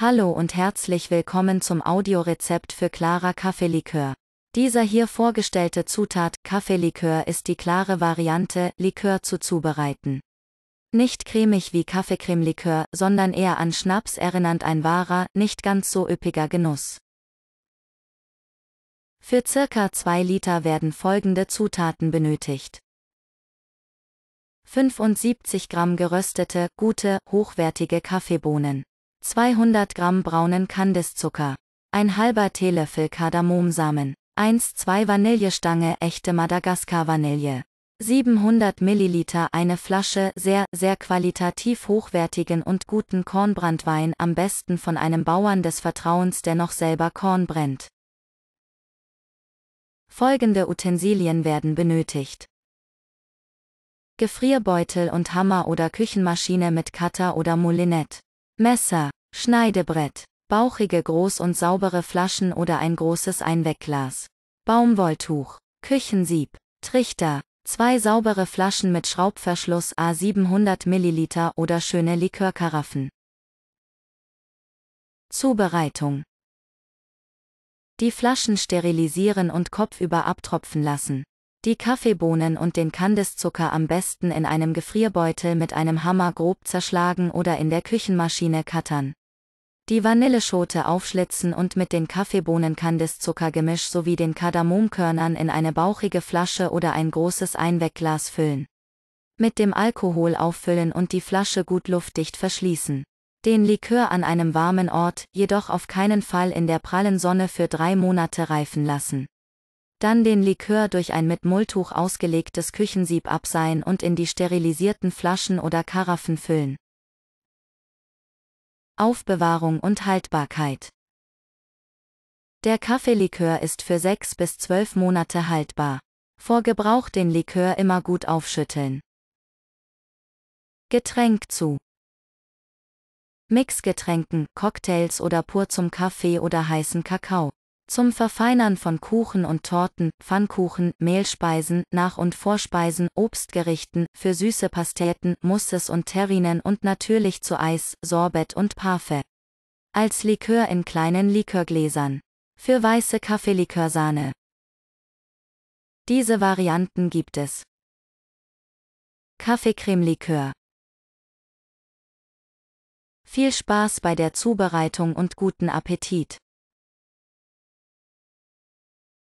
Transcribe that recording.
Hallo und herzlich willkommen zum Audiorezept für Clara Kaffeelikör. Dieser hier vorgestellte Zutat Kaffeelikör ist die klare Variante, Likör zu zubereiten. Nicht cremig wie Kaffeecremelikör, sondern eher an Schnaps erinnernd ein wahrer, nicht ganz so üppiger Genuss. Für circa 2 Liter werden folgende Zutaten benötigt. 75 Gramm geröstete, gute, hochwertige Kaffeebohnen. 200 Gramm braunen Kandiszucker, ein halber Teelöffel Kardamomsamen, 1-2 Vanillestange echte Madagaskar-Vanille, 700 Milliliter eine Flasche sehr, sehr qualitativ hochwertigen und guten Kornbrandwein am besten von einem Bauern des Vertrauens, der noch selber Korn brennt. Folgende Utensilien werden benötigt. Gefrierbeutel und Hammer oder Küchenmaschine mit Cutter oder Moulinett. Messer, Schneidebrett. Bauchige groß und saubere Flaschen oder ein großes Einwegglas. Baumwolltuch. Küchensieb. Trichter. Zwei saubere Flaschen mit Schraubverschluss a 700 ml oder schöne Likörkaraffen. Zubereitung. Die Flaschen sterilisieren und kopfüber abtropfen lassen. Die Kaffeebohnen und den Kandiszucker am besten in einem Gefrierbeutel mit einem Hammer grob zerschlagen oder in der Küchenmaschine kattern. Die Vanilleschote aufschlitzen und mit den Kaffeebohnen Kandiszuckergemisch sowie den Kardamomkörnern in eine bauchige Flasche oder ein großes Einwegglas füllen. Mit dem Alkohol auffüllen und die Flasche gut luftdicht verschließen. Den Likör an einem warmen Ort, jedoch auf keinen Fall in der prallen Sonne für drei Monate reifen lassen. Dann den Likör durch ein mit Mulltuch ausgelegtes Küchensieb abseihen und in die sterilisierten Flaschen oder Karaffen füllen. Aufbewahrung und Haltbarkeit. Der Kaffeelikör ist für 6 bis 12 Monate haltbar. Vor Gebrauch den Likör immer gut aufschütteln. Getränk zu. Mixgetränken, Cocktails oder pur zum Kaffee oder heißen Kakao. Zum Verfeinern von Kuchen und Torten, Pfannkuchen, Mehlspeisen, Nach- und Vorspeisen, Obstgerichten, für süße Pasteten, Musses und Terrinen und natürlich zu Eis, Sorbet und Parfait. Als Likör in kleinen Likörgläsern. Für weiße Kaffeelikörsahne. Diese Varianten gibt es. Kaffeecremelikör. Viel Spaß bei der Zubereitung und guten Appetit!